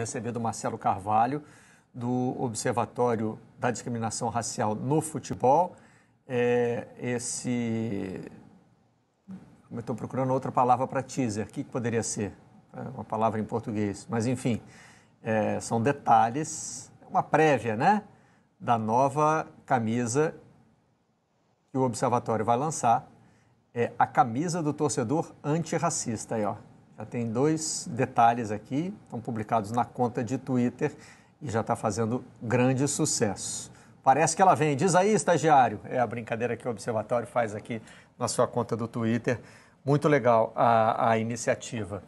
recebendo Marcelo Carvalho, do Observatório da Discriminação Racial no Futebol. É, esse. Estou procurando outra palavra para teaser. O que, que poderia ser? É uma palavra em português. Mas, enfim, é, são detalhes, uma prévia, né? Da nova camisa que o Observatório vai lançar. É a camisa do torcedor antirracista aí, ó. Já tem dois detalhes aqui, estão publicados na conta de Twitter e já está fazendo grande sucesso. Parece que ela vem. Diz aí, estagiário. É a brincadeira que o Observatório faz aqui na sua conta do Twitter. Muito legal a, a iniciativa.